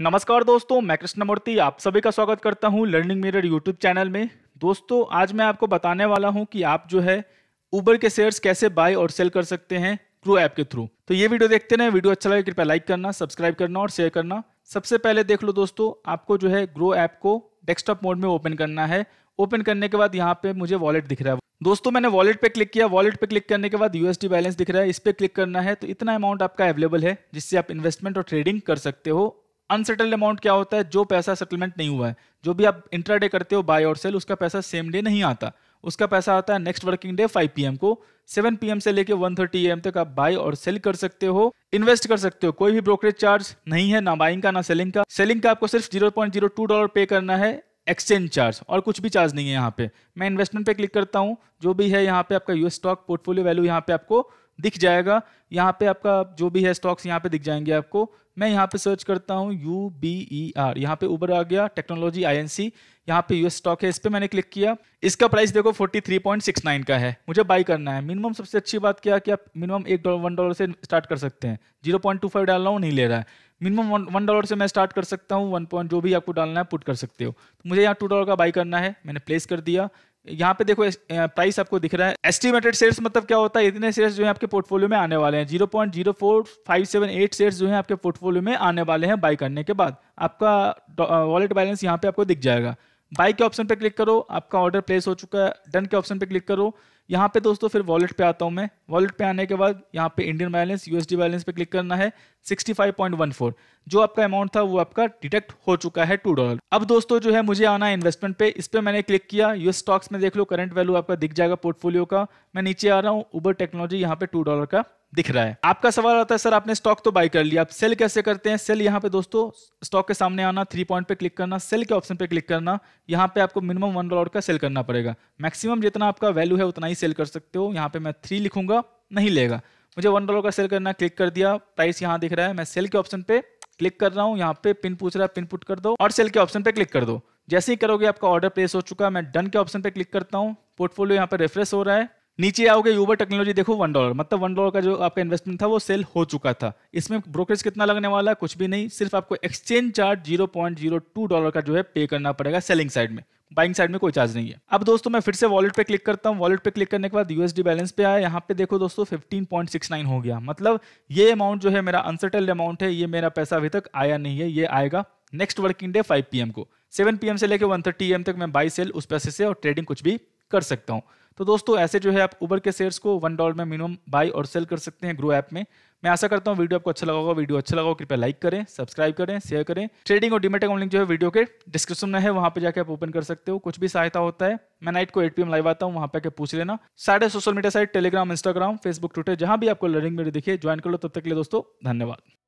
नमस्कार दोस्तों मैं कृष्णमूर्ति आप सभी का स्वागत करता हूं लर्निंग मिरर यूट्यूब चैनल में दोस्तों आज मैं आपको बताने वाला हूं कि आप जो है ऊबर के शेयर्स कैसे बाय और सेल कर सकते हैं क्रू ऐप के थ्रू तो ये वीडियो देखते रहे वीडियो अच्छा लगे कृपया लाइक करना सब्सक्राइब करना और शेयर करना सबसे पहले देख लो दोस्तों आपको जो है ग्रो ऐप को डेस्कटॉप मोड में ओपन करना है ओपन करने के बाद यहाँ पे मुझे वॉलेट दिख रहा है दोस्तों मैंने वॉलेट पे क्लिक किया वॉलेट पे क्लिक करने के बाद यूएसडी बैलेंस दिख रहा है इस पर क्लिक करना है तो इतना अमाउंट आपका अवेलेबल है जिससे आप इन्वेस्टमेंट और ट्रेडिंग कर सकते हो अनसेटल्ड अमाउंट क्या होता है जो पैसा सेटलमेंट नहीं हुआ है जो भी आप इंट्राडे करते हो बाय और सेल उसका पैसा सेम डे नहीं आता उसका पैसा आता है नेक्स्ट वर्किंग डे 5 पीएम को 7 पीएम से लेके 1:30 थर्टी एम तक आप बाय और सेल कर सकते हो इन्वेस्ट कर सकते हो कोई भी ब्रोकरेज चार्ज नहीं है ना बाइंग का ना सेलिंग का सेलिंग का आपको सिर्फ 0.02 डॉलर पे करना है एक्सचेंज चार्ज और कुछ भी चार्ज नहीं है यहाँ पे मैं इन्वेस्टमेंट पे क्लिक करता हूँ जो भी है यहाँ पे आपका यूएस स्टॉक पोर्टफोलियो वैल्यू यहाँ पे आपको दिख जाएगा यहाँ पे आपका जो भी है स्टॉक्स यहाँ पे दिख जाएंगे आपको मैं यहाँ पे सर्च करता हूँ यू बी ई आर यहाँ पे ऊबर आ गया टेक्नोलॉजी आई एन सी यहाँ पे यूएस स्टॉक है इस पर मैंने क्लिक किया इसका प्राइस देखो 43.69 का है मुझे बाई करना है मिनिमम सबसे अच्छी बात क्या कि आप मिनिमम एक डॉलर वन डॉलर से स्टार्ट कर सकते हैं जीरो पॉइंट टू फाइव डाल रहा हूँ नहीं ले रहा है मिनिमम वन डॉलर से मैं स्टार्ट कर सकता हूँ वन पॉइंट जो भी आपको डालना है पुट कर सकते हो तो मुझे यहाँ टू डॉलर का बाई करना है मैंने प्लेस कर दिया यहाँ पे देखो प्राइस आपको दिख रहा है एस्टिमेटेड शेयर्स मतलब क्या होता है इतने शेयर्स जो है आपके पोर्टफोलियो में आने वाले हैं zero point zero four five seven eight share जो है आपके पोर्टफोलियो में आने वाले हैं बाय करने के बाद आपका वॉलेट बैलेंस यहाँ पे आपको दिख जाएगा बाय के ऑप्शन पे क्लिक करो आपका ऑर्डर प्लेस हो चुका है डन के ऑप्शन पे क्लिक करो यहाँ पे दोस्तों फिर वॉलेट पे आता हूँ मैं वॉलेट पे आने के बाद यहाँ पे इंडियन बैलेंस यूएसडी बैलेंस पे क्लिक करना है 65.14 जो आपका अमाउंट था वो आपका डिटेक्ट हो चुका है टू डॉलर अब दोस्तों जो है मुझे आना है इन्वेस्टमेंट पे इस पर मैंने क्लिक किया यूएस स्टॉक्स में देख लो करंट वैल्यू आपका दिख जाएगा पोर्टफोलियो का मैं नीचे आ रहा हूँ उबर टेक्नोलॉजी यहाँ पे टू डॉलर का दिख रहा है आपका सवाल आता है सर आपने स्टॉक तो बाई कर लिया आप सेल कैसे करते हैं सेल यहाँ पे दोस्तों स्टॉक के सामने आना थ्री पॉइंट पे क्लिक करना सेल के ऑप्शन पे क्लिक करना यहाँ पे आपको मिनिमम वन डॉलर का सेल करना पड़ेगा मैक्सिमम जितना आपका वैल्यू है उतना ही सेल कर सकते हो यहाँ पे मैं थ्री लिखूंगा नहीं लेगा मुझे वन डॉलर का सेल करना क्लिक कर दिया प्राइस यहाँ दिख रहा है मैं सेल के ऑप्शन पे क्लिक कर रहा हूँ यहाँ पे पिन पूछ रहा है पिन पुट कर दो और सेल के ऑप्शन पे क्लिक कर दो जैसे ही करोगे आपका ऑर्डर प्लेस हो चुका है मैं डन के ऑप्शन पे क्लिक करता हूँ पोर्टफोलियो यहाँ पे रेफ्रेश हो रहा है नीचे आओगे यूबर टेक्नोलॉजी देखो वन डॉलर मतलब वन डॉलर का जो आपका इन्वेस्टमेंट था वो सेल हो चुका था इसमें ब्रोकरेज कितना लगने वाला है कुछ भी नहीं सिर्फ आपको exchange charge zero point zero two dollar का जो है पे करना पड़ेगा सेलिंग साइड में बाइंग साइड में कोई चार्ज नहीं है अब दोस्तों मैं फिर से वॉलेट पे क्लिक करता हूँ वॉलेट पे क्लिक करने के बाद यूएसडी बैलेंस पे आया यहाँ पे देखो दोस्तों फिफ्टीन पॉइंट सिक्स नाइन हो गया मतलब ये अमाउंट जो है मेरा अनसेटल्ड अमाउंट है ये मेरा पैसा अभी तक आया नहीं है ये आएगा next working day five PM को सेवन पीएम से लेकर वन एम तक मैं बाई सेल उस पैसे से और ट्रेडिंग कुछ भी कर सकता हूँ तो दोस्तों ऐसे जो है आप उबर के शेयर्स को वन डॉलर में मिनिमम बाई और सेल कर सकते हैं ग्रो ऐप में मैं आशा करता हूँ वीडियो आपको अच्छा लगा होगा वीडियो अच्छा लगा हो कृपया लाइक करें सब्सक्राइब करें शेयर करें ट्रेडिंग और डिमेट अकाउंट लिंक जो है वीडियो के डिस्क्रिप्शन में है वहाँ पे जाकर आप ओपन कर सकते हो कुछ भी सहायता होता है मैं नाइट को एट पी लाइव आता हूँ वहाँ पे पूछ लेना सारे social media site Telegram Instagram Facebook Twitter जहाँ भी आपको लर्निंग वीडियो देखिए ज्वाइन कर लो तब तक के लिए दोस्तों धन्यवाद